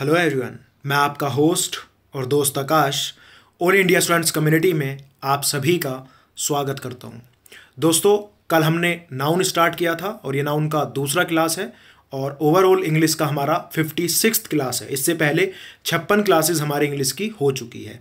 hello everyone मैं आपका host और दोस्त Akash all India students community में आप सभी का स्वागत करता हूं दोस्तों कल हमने नाउन स्टार्ट किया था और ये नाउन का दूसरा क्लास है और ओवरऑल इंग्लिश का हमारा फिफ्टी सिक्स क्लास है इससे पहले छप्पन क्लासेस हमारे इंग्लिश की हो चुकी है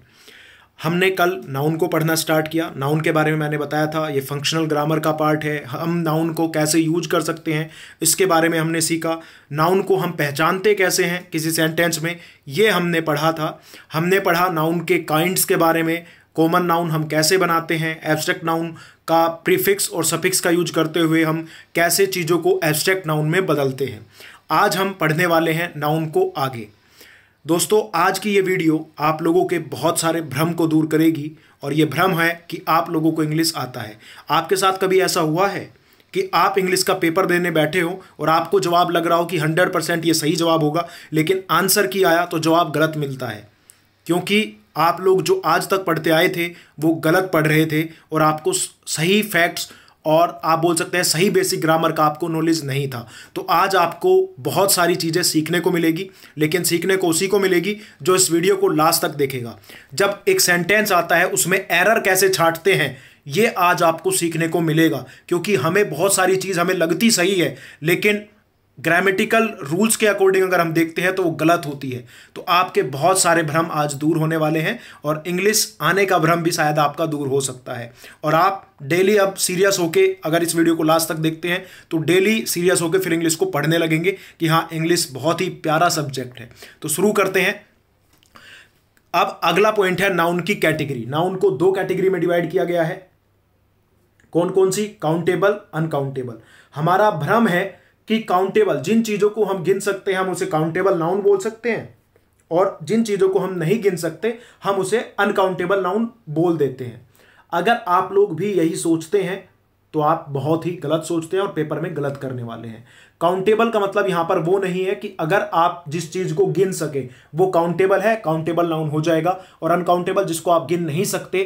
हमने कल नाउन को पढ़ना स्टार्ट किया नाउन के बारे में मैंने बताया था ये फंक्शनल ग्रामर का पार्ट है हम नाउन को कैसे यूज कर सकते हैं इसके बारे में हमने सीखा नाउन को हम पहचानते कैसे हैं किसी सेंटेंस में ये हमने पढ़ा था हमने पढ़ा नाउन के काइंड्स के बारे में कॉमन नाउन हम कैसे बनाते हैं एब्स्ट्रैक्ट नाउन का प्रीफिक्स और सफिक्स का यूज करते हुए हम कैसे चीज़ों को एब्स्ट्रैक्ट नाउन में बदलते हैं आज हम पढ़ने वाले हैं नाउन को आगे दोस्तों आज की ये वीडियो आप लोगों के बहुत सारे भ्रम को दूर करेगी और ये भ्रम है कि आप लोगों को इंग्लिश आता है आपके साथ कभी ऐसा हुआ है कि आप इंग्लिश का पेपर देने बैठे हो और आपको जवाब लग रहा हो कि हंड्रेड परसेंट ये सही जवाब होगा लेकिन आंसर की आया तो जवाब गलत मिलता है क्योंकि आप लोग जो आज तक पढ़ते आए थे वो गलत पढ़ रहे थे और आपको सही फैक्ट्स और आप बोल सकते हैं सही बेसिक ग्रामर का आपको नॉलेज नहीं था तो आज आपको बहुत सारी चीज़ें सीखने को मिलेगी लेकिन सीखने को उसी को मिलेगी जो इस वीडियो को लास्ट तक देखेगा जब एक सेंटेंस आता है उसमें एरर कैसे छाटते हैं ये आज आपको सीखने को मिलेगा क्योंकि हमें बहुत सारी चीज़ हमें लगती सही है लेकिन ग्रामेटिकल रूल्स के अकॉर्डिंग अगर हम देखते हैं तो वो गलत होती है तो आपके बहुत सारे भ्रम आज दूर होने वाले हैं और इंग्लिश आने का भ्रम भी शायद आपका दूर हो सकता है और आप डेली अब सीरियस होके अगर इस वीडियो को लास्ट तक देखते हैं तो डेली सीरियस होके फिर इंग्लिश को पढ़ने लगेंगे कि हाँ इंग्लिश बहुत ही प्यारा सब्जेक्ट है तो शुरू करते हैं अब अगला पॉइंट है नाउन की कैटेगरी नाउन को दो कैटेगरी में डिवाइड किया गया है कौन कौन सी काउंटेबल अनकाउंटेबल हमारा भ्रम है कि काउंटेबल जिन चीज़ों को हम गिन सकते हैं हम उसे काउंटेबल नाउन बोल सकते हैं और जिन चीज़ों को हम नहीं गिन सकते हम उसे अनकाउंटेबल नाउन बोल देते हैं अगर आप लोग भी यही सोचते हैं तो आप बहुत ही गलत सोचते हैं और पेपर में गलत करने वाले हैं काउंटेबल का मतलब यहां पर वो नहीं है कि अगर आप जिस चीज़ को गिन सके वो काउंटेबल है काउंटेबल नाउन हो जाएगा और अनकाउंटेबल जिसको आप गिन नहीं सकते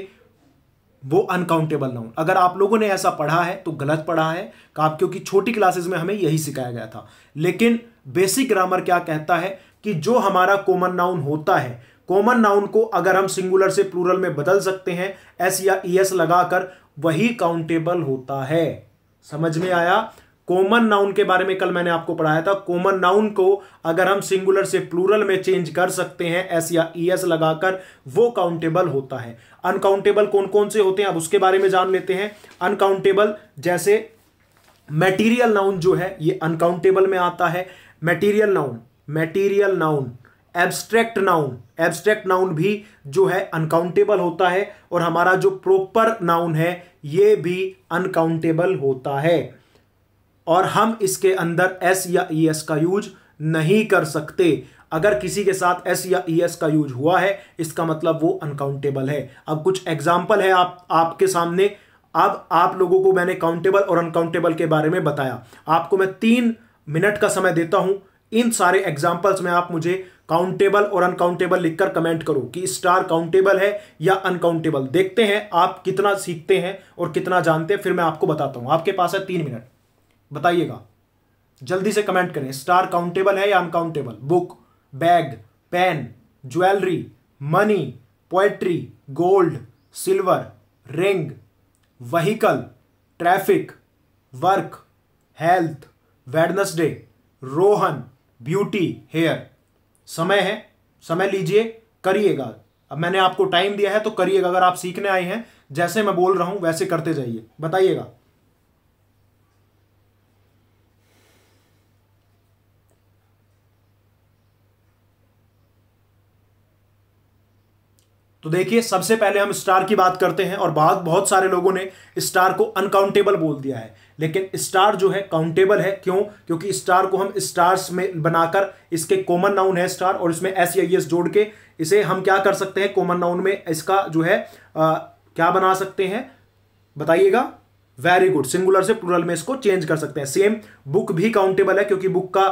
वो अनकाउंटेबल नाउन अगर आप लोगों ने ऐसा पढ़ा है तो गलत पढ़ा है आप क्योंकि छोटी क्लासेस में हमें यही सिखाया गया था लेकिन बेसिक ग्रामर क्या कहता है कि जो हमारा कॉमन नाउन होता है कॉमन नाउन को अगर हम सिंगुलर से प्लूरल में बदल सकते हैं एस या ई एस लगाकर वही काउंटेबल होता है समझ में आया कॉमन नाउन के बारे में कल मैंने आपको पढ़ाया था कॉमन नाउन को अगर हम सिंगुलर से प्लूरल में चेंज कर सकते हैं एस या ई e एस लगाकर वो काउंटेबल होता है अनकाउंटेबल कौन कौन से होते हैं अब उसके बारे में जान लेते हैं अनकाउंटेबल जैसे मेटीरियल नाउन जो है ये अनकाउंटेबल में आता है material noun material noun abstract noun abstract noun भी जो है अनकाउंटेबल होता है और हमारा जो प्रॉपर नाउन है ये भी अनकाउंटेबल होता है और हम इसके अंदर एस या ई e एस का यूज नहीं कर सकते अगर किसी के साथ एस या ई e एस का यूज हुआ है इसका मतलब वो अनकाउंटेबल है अब कुछ एग्जाम्पल है आप आपके सामने अब आप लोगों को मैंने काउंटेबल और अनकाउंटेबल के बारे में बताया आपको मैं तीन मिनट का समय देता हूं इन सारे एग्जाम्पल्स में आप मुझे काउंटेबल और अनकाउंटेबल लिखकर कमेंट करो कि स्टार काउंटेबल है या अनकाउंटेबल देखते हैं आप कितना सीखते हैं और कितना जानते हैं फिर मैं आपको बताता हूं आपके पास है तीन मिनट बताइएगा जल्दी से कमेंट करें स्टार काउंटेबल है या uncountable book bag pen jewellery money poetry gold silver ring vehicle traffic work health Wednesday Rohan beauty hair समय है समय लीजिए करिएगा अब मैंने आपको टाइम दिया है तो करिएगा अगर आप सीखने आए हैं जैसे मैं बोल रहा हूं वैसे करते जाइए बताइएगा तो देखिए सबसे पहले हम स्टार की बात करते हैं और बहुत बहुत सारे लोगों ने स्टार को अनकाउंटेबल बोल दिया है लेकिन स्टार जो है काउंटेबल है क्यों क्योंकि स्टार को हम स्टार्स में बनाकर इसके कॉमन नाउन है स्टार और इसमें एस आई एस जोड़ के इसे हम क्या कर सकते हैं कॉमन नाउन में इसका जो है आ, क्या बना सकते हैं बताइएगा वेरी गुड सिंगुलर से प्लूरल में इसको चेंज कर सकते हैं सेम बुक भी काउंटेबल है क्योंकि बुक का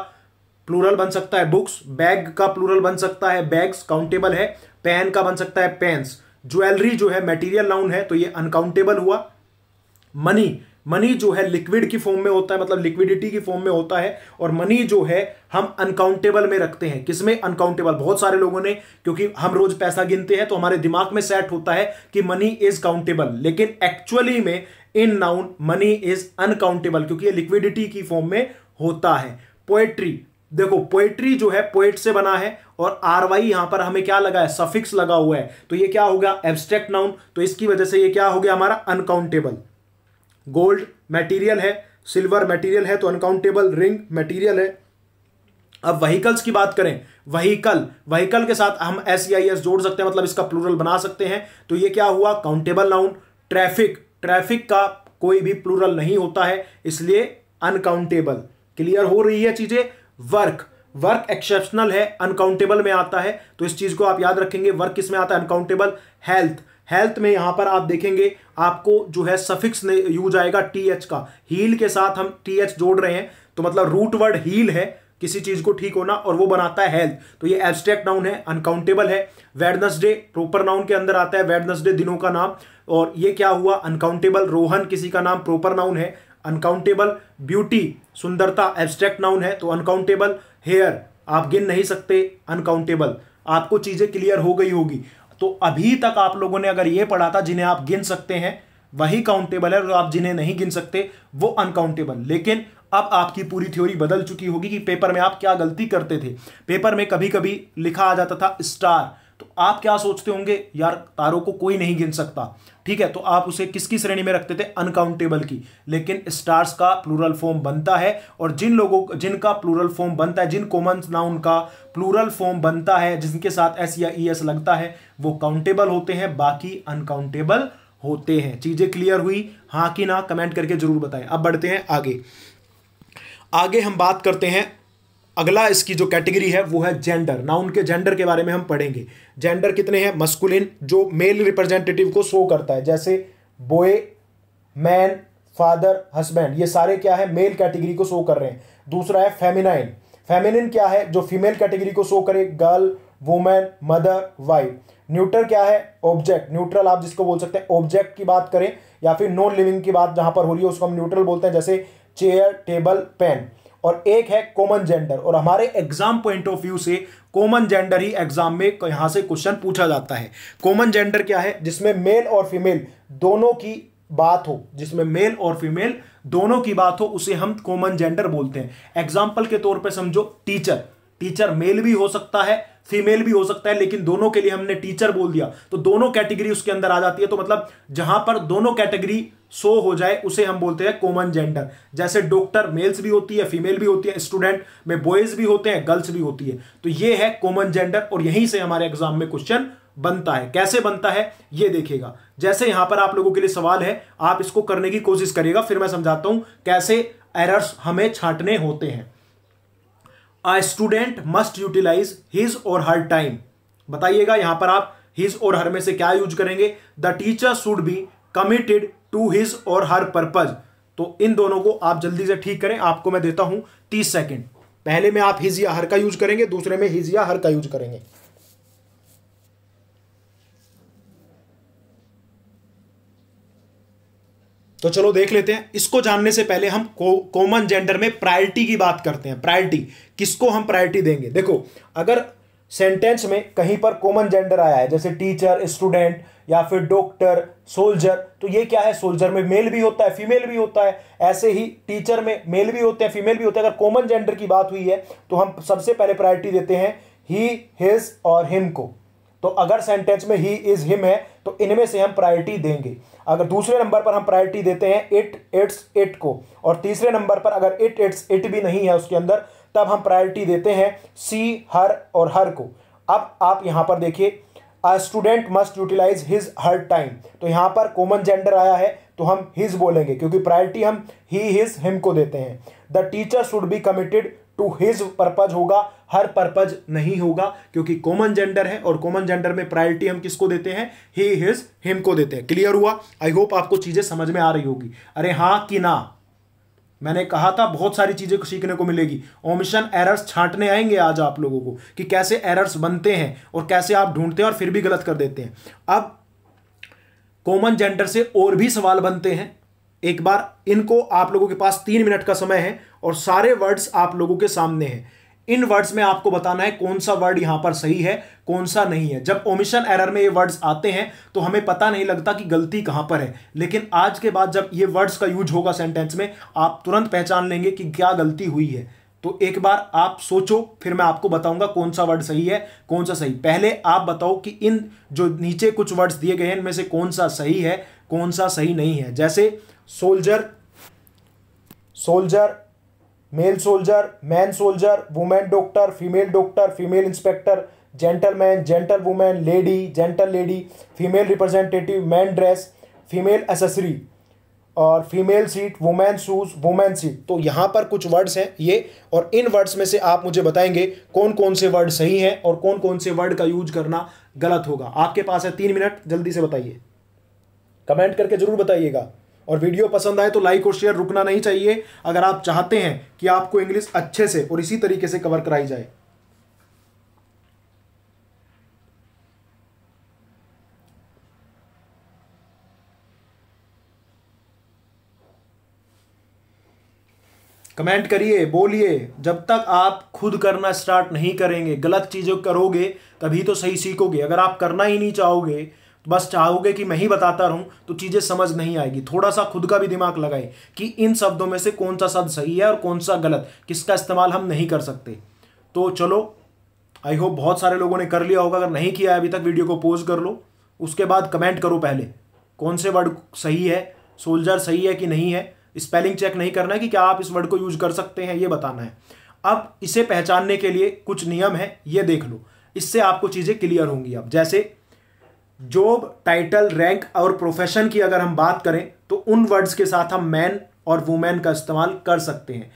प्लूरल बन सकता है बुक्स बैग का प्लूरल बन सकता है बैग्स काउंटेबल है पेन का बन सकता है पेन्स ज्वेलरी जो है मटेरियल नाउन है तो ये अनकाउंटेबल हुआ मनी मनी जो है लिक्विड की फॉर्म में होता है मतलब लिक्विडिटी की फॉर्म में होता है और मनी जो है हम अनकाउंटेबल में रखते हैं किसमें अनकाउंटेबल बहुत सारे लोगों ने क्योंकि हम रोज पैसा गिनते हैं तो हमारे दिमाग में सेट होता है कि मनी इज काउंटेबल लेकिन एक्चुअली में इन नाउन मनी इज अनकाउंटेबल क्योंकि ये लिक्विडिटी की फॉर्म में होता है पोएट्री देखो पोएट्री जो है पोएट से बना है और आर वाई यहां पर हमें क्या लगा है सफिक्स लगा हुआ है तो ये क्या हो गया एब्स्ट्रैक्ट नाउन तो इसकी वजह से ये क्या हो गया हमारा अनकाउंटेबल गोल्ड मटेरियल है सिल्वर मटेरियल है तो अनकाउंटेबल रिंग मटेरियल है अब वहीकल्स की बात करें वहीकल वहीकल के साथ हम एस या एस जोड़ सकते हैं मतलब इसका प्लूरल बना सकते हैं तो ये क्या हुआ काउंटेबल नाउन ट्रैफिक ट्रैफिक का कोई भी प्लूरल नहीं होता है इसलिए अनकाउंटेबल क्लियर हो रही है चीजें वर्क वर्क एक्सेप्शनल है अनकाउंटेबल में आता है तो इस चीज़ को आप याद रखेंगे वर्क किस में आता है अनकाउंटेबल हेल्थ हेल्थ में यहां पर आप देखेंगे आपको जो है सफिक्स यूज आएगा टी एच का हील के साथ हम टी एच जोड़ रहे हैं तो मतलब रूट वर्ड हील है किसी चीज को ठीक होना और वो बनाता है हेल्थ तो ये एब्स्ट्रैक्ट नाउन है अनकाउंटेबल है वेडनसडे प्रॉपर नाउन के अंदर आता है वेडनसडे दिनों का नाम और ये क्या हुआ अनकाउंटेबल रोहन किसी का नाम प्रॉपर नाउन है अनकाउंटेबल ब्यूटी सुंदरता एब्स्ट्रैक्ट नाउन है तो अनकाउंटेबल हेयर आप गिन नहीं सकते अनकाउंटेबल आपको चीज़ें क्लियर हो गई होगी तो अभी तक आप लोगों ने अगर ये पढ़ा था जिन्हें आप गिन सकते हैं वही काउंटेबल है और आप जिन्हें नहीं गिन सकते वो अनकाउंटेबल लेकिन अब आपकी पूरी थ्योरी बदल चुकी होगी कि पेपर में आप क्या गलती करते थे पेपर में कभी कभी लिखा आ जाता था स्टार तो आप क्या सोचते होंगे यार तारों को कोई नहीं गिन सकता ठीक है तो आप उसे किसकी श्रेणी में रखते थे अनकाउंटेबल की लेकिन स्टार्स का प्लूरल फॉर्म बनता है और जिन लोगों जिनका प्लूरल फॉर्म बनता है जिन कॉमन नाउन का प्लूरल फॉर्म बनता है जिनके साथ एस या ई एस लगता है वो काउंटेबल होते हैं बाकी अनकाउंटेबल होते हैं चीज़ें क्लियर हुई हाँ कि ना कमेंट करके जरूर बताएं अब बढ़ते हैं आगे आगे हम बात करते हैं अगला इसकी जो कैटेगरी है वो है जेंडर नाउन के जेंडर के बारे में हम पढ़ेंगे जेंडर कितने हैं मस्कुलिन जो मेल रिप्रेजेंटेटिव को शो करता है जैसे बॉय मैन फादर हस्बैंड ये सारे क्या है मेल कैटेगरी को शो कर रहे हैं दूसरा है फेमिनाइन फेमिनिन क्या है जो फीमेल कैटेगरी को शो करे girl women mother wife neutral क्या है ऑब्जेक्ट न्यूट्रल आप जिसको बोल सकते हैं ऑब्जेक्ट की बात करें या फिर नॉन लिविंग की बात जहां पर हो रही है उसको हम न्यूट्रल बोलते हैं जैसे चेयर टेबल पेन और एक है कॉमन जेंडर और हमारे एग्जाम पॉइंट ऑफ व्यू से कॉमन जेंडर ही एग्जाम में यहां से क्वेश्चन पूछा जाता है कॉमन जेंडर क्या है जिसमें मेल और फीमेल दोनों की बात हो जिसमें मेल और फीमेल दोनों की बात हो उसे हम कॉमन जेंडर बोलते हैं एग्जाम्पल के तौर पर समझो टीचर टीचर मेल भी हो सकता है फीमेल भी हो सकता है लेकिन दोनों के लिए हमने टीचर बोल दिया तो दोनों कैटेगरी उसके अंदर आ जाती है तो मतलब जहां पर दोनों कैटेगरी सो हो जाए उसे हम बोलते हैं कॉमन जेंडर जैसे डॉक्टर मेल्स भी होती है फीमेल भी होती है स्टूडेंट में बॉयज भी होते हैं गर्ल्स भी होती है तो ये है कॉमन जेंडर और यहीं से हमारे एग्जाम में क्वेश्चन बनता है कैसे बनता है ये देखेगा जैसे यहां पर आप लोगों के लिए सवाल है आप इसको करने की कोशिश करिएगा फिर मैं समझाता हूं कैसे एरर्स हमें छांटने होते हैं a student must utilise his or her time बताइएगा यहां पर आप हिज और हर में से क्या यूज करेंगे the teacher should be committed to his or her purpose तो इन दोनों को आप जल्दी से ठीक करें आपको मैं देता हूं तीस सेकेंड पहले में आप हिज या हर का यूज करेंगे दूसरे में हिज या हर का यूज करेंगे तो चलो देख लेते हैं इसको जानने से पहले हम कॉमन जेंडर में प्रायोरिटी की बात करते हैं प्रायोरिटी किसको हम प्रायोरिटी देंगे देखो अगर सेंटेंस में कहीं पर कॉमन जेंडर आया है जैसे टीचर स्टूडेंट या फिर डॉक्टर सोल्जर तो ये क्या है सोल्जर में मेल भी होता है फीमेल भी होता है ऐसे ही टीचर में मेल भी होते हैं फीमेल भी होते हैं अगर कॉमन जेंडर की बात हुई है तो हम सबसे पहले प्रायोरिटी देते हैं ही हिज और हिम को तो अगर सेंटेंस में ही इज हिम है तो इनमें से हम प्रायोरिटी देंगे अगर दूसरे नंबर पर हम प्रायोरिटी देते हैं इट इट्स इट को और तीसरे नंबर पर अगर इट इट्स इट भी नहीं है उसके अंदर तब हम प्रायोरिटी देते हैं सी हर और हर को अब आप यहाँ पर देखिए a student must utilise his her time तो यहाँ पर कॉमन जेंडर आया है तो हम हिज बोलेंगे क्योंकि प्रायोरिटी हम ही हिज हिम को देते हैं the teacher should be committed to his purpose होगा हर पर्पज नहीं होगा क्योंकि कॉमन जेंडर है और कॉमन जेंडर में प्रायोरिटी हम किसको देते हैं ही हिज हिम को देते हैं क्लियर हुआ आई होप आपको चीजें समझ में आ रही होगी अरे हाँ कि ना मैंने कहा था बहुत सारी चीज़ें सीखने को मिलेगी ओमिशन एरर्स छांटने आएंगे आज आप लोगों को कि कैसे एरर्स बनते हैं और कैसे आप ढूंढते हैं और फिर भी गलत कर देते हैं अब कॉमन जेंडर से और भी सवाल बनते हैं एक बार इनको आप लोगों के पास तीन मिनट का समय है और सारे वर्ड्स आप लोगों के सामने हैं इन वर्ड्स में आपको बताना है कौन सा वर्ड यहां पर सही है कौन सा नहीं है जब ओमिशन एरर में ये वर्ड्स आते हैं तो हमें पता नहीं लगता कि गलती कहां पर है लेकिन आज के बाद जब ये वर्ड्स का यूज होगा सेंटेंस में आप तुरंत पहचान लेंगे कि क्या गलती हुई है तो एक बार आप सोचो फिर मैं आपको बताऊंगा कौन सा वर्ड सही है कौन सा सही पहले आप बताओ कि इन जो नीचे कुछ वर्ड्स दिए गए हैं इनमें से कौन सा सही है कौन सा सही नहीं है जैसे soldier soldier male soldier man soldier women doctor female doctor female inspector gentleman gentle women lady gentle lady female representative man dress female accessory और female seat women shoes women seat तो यहाँ पर कुछ वर्ड्स हैं ये और इन words में से आप मुझे बताएंगे कौन कौन से वर्ड सही हैं और कौन कौन से वर्ड का यूज करना गलत होगा आपके पास है तीन मिनट जल्दी से बताइए कमेंट करके जरूर बताइएगा और वीडियो पसंद आए तो लाइक और शेयर रुकना नहीं चाहिए अगर आप चाहते हैं कि आपको इंग्लिश अच्छे से और इसी तरीके से कवर कराई जाए कमेंट करिए बोलिए जब तक आप खुद करना स्टार्ट नहीं करेंगे गलत चीज़ें करोगे तभी तो सही सीखोगे अगर आप करना ही नहीं चाहोगे तो बस चाहोगे कि मैं ही बताता रहूं तो चीज़ें समझ नहीं आएगी थोड़ा सा खुद का भी दिमाग लगाए कि इन शब्दों में से कौन सा शब्द सही है और कौन सा गलत किसका इस्तेमाल हम नहीं कर सकते तो चलो आई होप बहुत सारे लोगों ने कर लिया होगा अगर नहीं किया है अभी तक वीडियो को पोज कर लो उसके बाद कमेंट करो पहले कौन से वर्ड सही है सोल्जर सही है कि नहीं है स्पेलिंग चेक नहीं करना है कि क्या आप इस वर्ड को यूज कर सकते हैं ये बताना है अब इसे पहचानने के लिए कुछ नियम है ये देख लो इससे आपको चीज़ें क्लियर होंगी अब जैसे जॉब टाइटल रैंक और प्रोफेशन की अगर हम बात करें तो उन वर्ड्स के साथ हम मैन और वुमेन का इस्तेमाल कर सकते हैं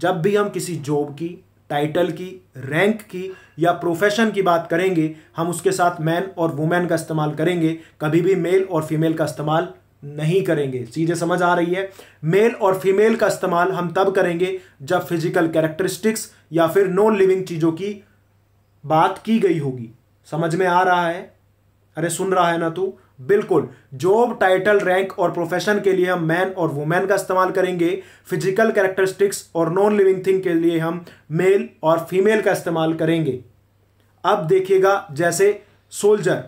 जब भी हम किसी जॉब की टाइटल की रैंक की या प्रोफेशन की बात करेंगे हम उसके साथ मैन और वुमेन का इस्तेमाल करेंगे कभी भी मेल और फीमेल का इस्तेमाल नहीं करेंगे चीज़ें समझ आ रही है मेल और फीमेल का इस्तेमाल हम तब करेंगे जब फिजिकल कैरेक्टरिस्टिक्स या फिर नॉन लिविंग चीज़ों की बात की गई होगी समझ में आ रहा है अरे सुन रहा है ना तू बिल्कुल जॉब टाइटल रैंक और प्रोफेशन के लिए हम मैन और वुमेन का इस्तेमाल करेंगे फिजिकल कैरेक्टरिस्टिक्स और नॉन लिविंग थिंग के लिए हम मेल और फीमेल का इस्तेमाल करेंगे अब देखिएगा जैसे सोल्जर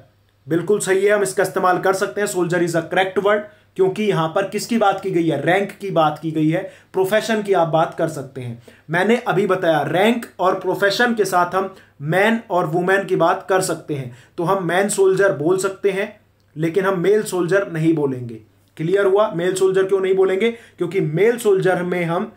बिल्कुल सही है हम इसका इस्तेमाल कर सकते हैं soldier is a correct word क्योंकि यहां पर किसकी बात की गई है रैंक की बात की गई है प्रोफेशन की आप बात कर सकते हैं मैंने अभी बताया रैंक और प्रोफेशन के साथ हम मैन और वुमेन की बात कर सकते हैं तो हम मैन सोल्जर बोल सकते हैं लेकिन हम मेल सोल्जर नहीं बोलेंगे क्लियर हुआ मेल सोल्जर क्यों नहीं बोलेंगे क्योंकि मेल सोल्जर में हम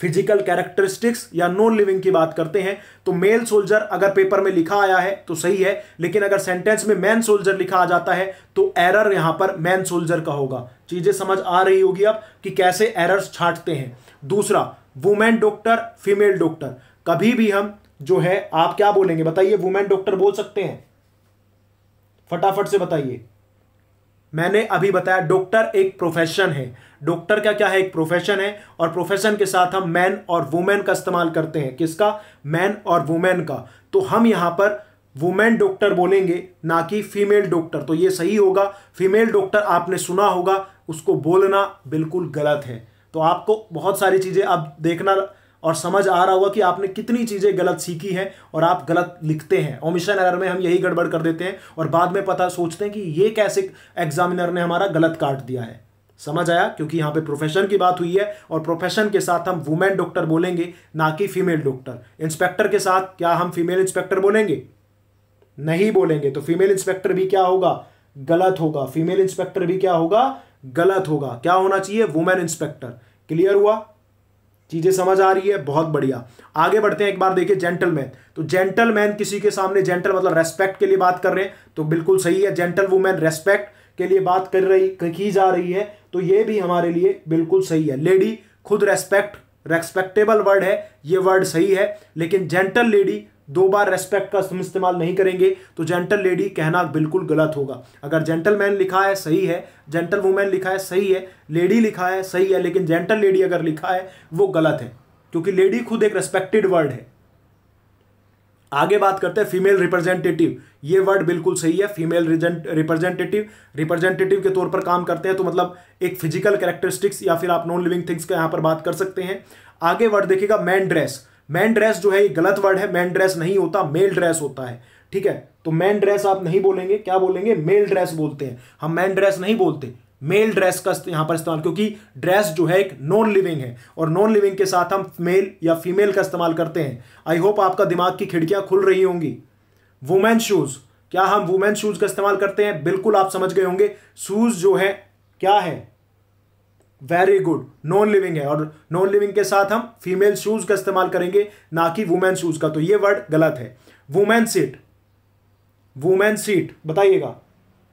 फिजिकल कैरेक्टरिस्टिक्स या नॉन लिविंग की बात करते हैं तो मेल सोल्जर अगर पेपर में लिखा आया है तो सही है लेकिन अगर सेंटेंस में मैन सोल्जर लिखा आ जाता है तो एरर यहां पर मैन सोल्जर का होगा चीजें समझ आ रही होगी अब कि कैसे एरर्स छाटते हैं दूसरा वुमेन डॉक्टर फीमेल डॉक्टर कभी भी हम जो है आप क्या बोलेंगे बताइए वुमेन डॉक्टर बोल सकते हैं फटाफट से बताइए मैंने अभी बताया डॉक्टर एक प्रोफेशन है डॉक्टर का क्या है एक प्रोफेशन है और प्रोफेशन के साथ हम मैन और वुमेन का इस्तेमाल करते हैं किसका मैन और वुमेन का तो हम यहाँ पर वुमेन डॉक्टर बोलेंगे ना कि फीमेल डॉक्टर तो ये सही होगा फीमेल डॉक्टर आपने सुना होगा उसको बोलना बिल्कुल गलत है तो आपको बहुत सारी चीज़ें अब देखना और समझ आ रहा होगा कि आपने कितनी चीज़ें गलत सीखी हैं और आप गलत लिखते हैं ओमिशन एरर में हम यही गड़बड़ कर देते हैं और बाद में पता सोचते हैं कि ये कैसे एग्जामिनर ने हमारा गलत काट दिया है समझ आया क्योंकि यहाँ पे प्रोफेशन की बात हुई है और प्रोफेशन के साथ हम वुमेन डॉक्टर बोलेंगे ना कि फीमेल डॉक्टर इंस्पेक्टर के साथ क्या हम फीमेल इंस्पेक्टर बोलेंगे नहीं बोलेंगे तो फीमेल इंस्पेक्टर भी क्या होगा गलत होगा फीमेल इंस्पेक्टर भी क्या होगा गलत होगा क्या होना चाहिए वुमेन इंस्पेक्टर क्लियर हुआ चीज़ें समझ आ रही है बहुत बढ़िया आगे बढ़ते हैं एक बार देखिए जेंटलमैन तो जेंटलमैन किसी के सामने जेंटल मतलब रेस्पेक्ट के लिए बात कर रहे हैं तो बिल्कुल सही है जेंटल वुमेन रेस्पेक्ट के लिए बात कर रही की जा रही है तो ये भी हमारे लिए बिल्कुल सही है लेडी खुद रेस्पेक्ट रेस्पेक्टेबल वर्ड है ये वर्ड सही है लेकिन जेंटल लेडी दो बार रेस्पेक्ट का इस्तेमाल नहीं करेंगे तो जेंटल लेडी कहना बिल्कुल गलत होगा अगर जेंटलमैन लिखा है सही है जेंटल वुमेन लिखा है सही है लेडी लिखा है सही है लेकिन जेंटल लेडी अगर लिखा है वो गलत है क्योंकि लेडी खुद एक रेस्पेक्टेड वर्ड है आगे बात करते हैं फीमेल रिप्रेजेंटेटिव ये वर्ड बिल्कुल सही है फीमेल रिप्रेजेंटेटिव रिप्रेजेंटेटिव के तौर पर काम करते हैं तो मतलब एक फिजिकल कैरेक्टरिस्टिक्स या फिर आप नॉन लिविंग थिंग्स का यहाँ पर बात कर सकते हैं आगे वर्ड देखिएगा मैन ड्रेस मैन ड्रेस जो है ये गलत वर्ड है मैन ड्रेस नहीं होता मेल ड्रेस होता है ठीक है तो मैन ड्रेस आप नहीं बोलेंगे क्या बोलेंगे मेल ड्रेस बोलते हैं हम मैन ड्रेस नहीं बोलते मेल ड्रेस का यहां पर इस्तेमाल क्योंकि ड्रेस जो है एक नॉन लिविंग है और नॉन लिविंग के साथ हम मेल या फीमेल का इस्तेमाल करते हैं आई होप आपका दिमाग की खिड़कियां खुल रही होंगी वुमेन शूज़ क्या हम वुमेन शूज़ का इस्तेमाल करते हैं बिल्कुल आप समझ गए होंगे शूज़ जो है क्या है वेरी गुड नॉन लिविंग है और नॉन लिविंग के साथ हम फीमेल शूज का इस्तेमाल करेंगे ना कि वुमेन शूज का तो ये वर्ड गलत है वुमेन सीट वुमेन सीट बताइएगा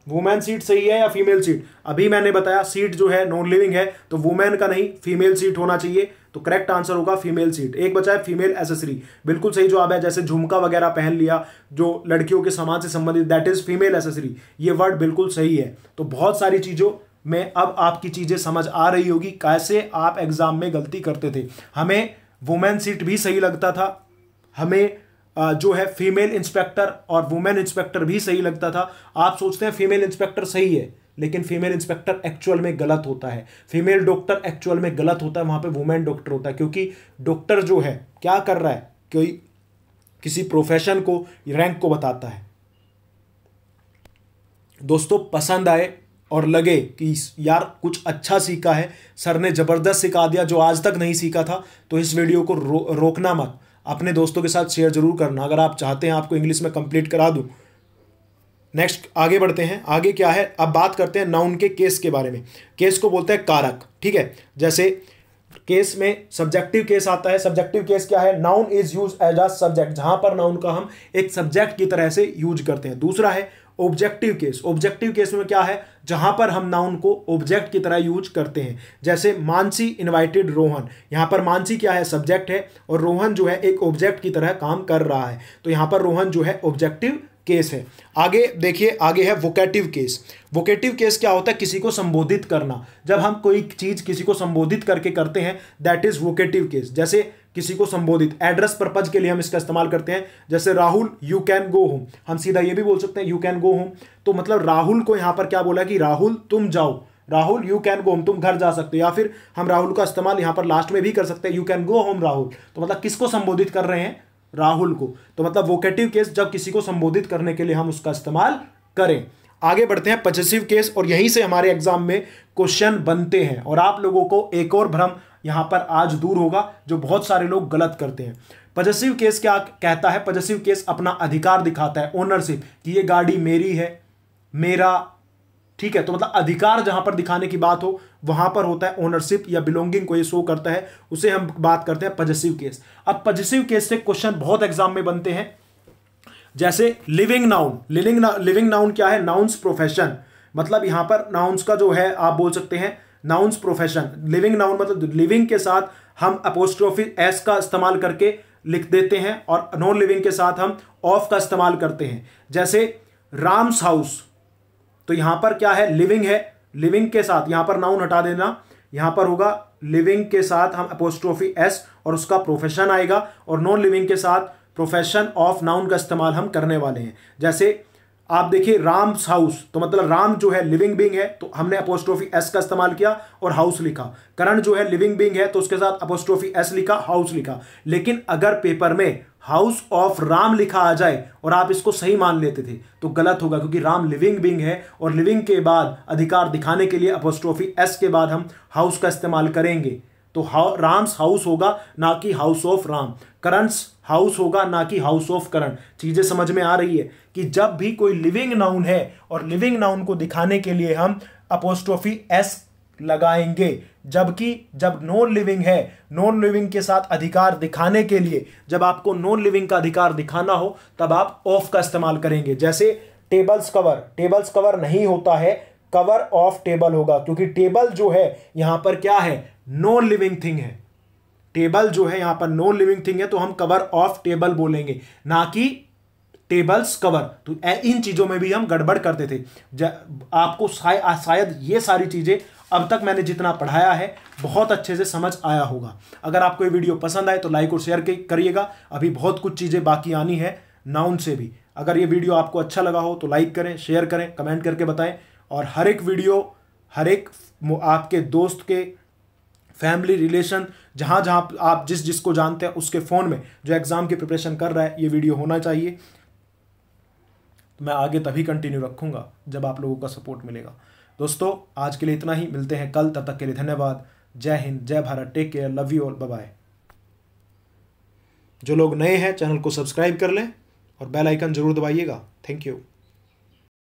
वुमेन सीट सही है या फीमेल सीट अभी मैंने बताया सीट जो है नॉन लिविंग है तो वुमेन का नहीं फीमेल सीट होना चाहिए तो करेक्ट आंसर होगा फीमेल सीट एक बचा है फीमेल एसेसरी बिल्कुल सही जवाब है जैसे झुमका वगैरह पहन लिया जो लड़कियों के समाज से संबंधित दैट इज फीमेल एसेसरी ये वर्ड बिल्कुल सही है तो बहुत सारी चीज़ों में अब आपकी चीज़ें समझ आ रही होगी कैसे आप एग्ज़ाम में गलती करते थे हमें वुमेन सीट भी सही लगता था हमें जो है फीमेल इंस्पेक्टर और वुमेन इंस्पेक्टर भी सही लगता था आप सोचते हैं फीमेल इंस्पेक्टर सही है लेकिन फीमेल इंस्पेक्टर एक्चुअल में गलत होता है फीमेल डॉक्टर एक्चुअल में गलत होता है वहाँ पे वुमेन डॉक्टर होता है क्योंकि डॉक्टर जो है क्या कर रहा है कोई किसी प्रोफेशन को रैंक को बताता है दोस्तों पसंद आए और लगे कि यार कुछ अच्छा सीखा है सर ने ज़बरदस्त सिखा दिया जो आज तक नहीं सीखा था तो इस वीडियो को रो, रोकना मत अपने दोस्तों के साथ शेयर जरूर करना अगर आप चाहते हैं आपको इंग्लिश में कंप्लीट करा दूं नेक्स्ट आगे बढ़ते हैं आगे क्या है अब बात करते हैं नाउन के केस के बारे में केस को बोलते हैं कारक ठीक है जैसे केस में सब्जेक्टिव केस आता है सब्जेक्टिव केस क्या है noun is use as a subject जहां पर नाउन का हम एक सब्जेक्ट की तरह से यूज करते हैं दूसरा है ऑब्जेक्टिव केस ऑब्जेक्टिव केस में क्या है जहां पर हम नाउन को ऑब्जेक्ट की तरह यूज करते हैं जैसे मानसी इनवाइटेड रोहन यहां पर मानसी क्या है सब्जेक्ट है और रोहन जो है एक ऑब्जेक्ट की तरह काम कर रहा है तो यहां पर रोहन जो है ऑब्जेक्टिव केस है आगे देखिए आगे है वोकेटिव केस वोकेटिव केस क्या होता है किसी को संबोधित करना जब हम कोई चीज़ किसी को संबोधित करके करते हैं दैट इज़ वोकेटिव केस जैसे किसी को संबोधित एड्रेस परपज के लिए हम इसका इस्तेमाल करते हैं जैसे Rahul you can go home हम सीधा ये भी बोल सकते हैं यू कैन गो होम तो मतलब राहुल को यहां पर क्या बोला कि राहुल तुम जाओ Rahul you can go home तुम घर जा सकते हो या फिर हम राहुल का इस्तेमाल यहां पर लास्ट में भी कर सकते हैं you can go home Rahul तो मतलब किसको संबोधित कर रहे हैं राहुल को तो मतलब वोकेटिव केस जब किसी को संबोधित करने के लिए हम उसका इस्तेमाल करें आगे बढ़ते हैं पजेसिव केस और यहीं से हमारे एग्जाम में क्वेश्चन बनते हैं और आप लोगों को एक और भ्रम यहाँ पर आज दूर होगा जो बहुत सारे लोग गलत करते हैं पजेसिव केस क्या कहता है पजेसिव केस अपना अधिकार दिखाता है ओनरशिप कि ये गाड़ी मेरी है मेरा ठीक है तो मतलब अधिकार जहां पर दिखाने की बात हो वहां पर होता है ओनरशिप या बिलोंगिंग को ये शो करता है उसे हम बात करते हैं पजेसिव केस अब पजेसिव केस से क्वेश्चन बहुत एग्जाम में बनते हैं जैसे लिविंग नाउन लिविंग ना, लिविंग नाउन क्या है नाउन्स प्रोफेशन मतलब यहां पर नाउन्स का जो है आप बोल सकते हैं नाउन्स प्रोफेशन लिविंग नाउन मतलब लिविंग के साथ हम अपोस्ट्रोफी एस का इस्तेमाल करके लिख देते हैं और नॉन लिविंग के साथ हम ऑफ का इस्तेमाल करते हैं जैसे राम्स हाउस तो यहां पर क्या है लिविंग है लिविंग के साथ यहां पर नाउन हटा देना यहां पर होगा लिविंग के साथ हम अपोस्ट्रोफी एस और उसका प्रोफेशन आएगा और नॉन लिविंग के साथ प्रोफेशन ऑफ नाउन का इस्तेमाल हम करने वाले हैं जैसे आप देखिए राम्स हाउस तो मतलब राम जो है लिविंग बींग है तो हमने अपोस्ट्रोफी एस का इस्तेमाल किया और हाउस लिखा करण जो है लिविंग बींग है तो उसके साथ अपोस्ट्रोफी एस लिखा हाउस लिखा लेकिन अगर पेपर में हाउस ऑफ राम लिखा आ जाए और आप इसको सही मान लेते थे तो गलत होगा क्योंकि राम लिविंग बींग है और लिविंग के बाद अधिकार दिखाने के लिए अपोस्ट्रोफी एस के बाद हम हाउस का इस्तेमाल करेंगे तो हाउ राम्स हाउस होगा ना कि हाउस ऑफ राम करंस हाउस होगा ना कि हाउस ऑफ करण चीज़ें समझ में आ रही है कि जब भी कोई लिविंग नाउन है और लिविंग नाउन को दिखाने के लिए हम अपोस्ट्रोफी एस लगाएंगे जबकि जब नॉन लिविंग है नॉन लिविंग के साथ अधिकार दिखाने के लिए जब आपको नॉन लिविंग का अधिकार दिखाना हो तब आप ऑफ का इस्तेमाल करेंगे जैसे टेबल्स कवर टेबल्स कवर नहीं होता है कवर ऑफ टेबल होगा क्योंकि टेबल जो है यहां पर क्या है नॉन लिविंग थिंग है टेबल जो है यहां पर नो लिविंग थिंग है तो हम कवर ऑफ टेबल बोलेंगे ना कि टेबल्स कवर तो इन चीज़ों में भी हम गड़बड़ करते थे आपको शायद साय, ये सारी चीज़ें अब तक मैंने जितना पढ़ाया है बहुत अच्छे से समझ आया होगा अगर आपको ये वीडियो पसंद आए तो लाइक और शेयर करिएगा अभी बहुत कुछ चीज़ें बाकी आनी है नाउन से भी अगर ये वीडियो आपको अच्छा लगा हो तो लाइक करें शेयर करें कमेंट करके बताएं और हर एक वीडियो हर एक आपके दोस्त के फैमिली रिलेशन जहाँ जहाँ आप जिस जिसको जानते हैं उसके फ़ोन में जो एग्ज़ाम की प्रिपरेशन कर रहा है ये वीडियो होना चाहिए तो मैं आगे तभी कंटिन्यू रखूँगा जब आप लोगों का सपोर्ट मिलेगा दोस्तों आज के लिए इतना ही मिलते हैं कल तब तक के लिए धन्यवाद जय हिंद जय Bharat take care love you all bye जो लोग नए हैं चैनल को सब्सक्राइब कर लें और बेल आइकन जरूर दबाइएगा थैंक यू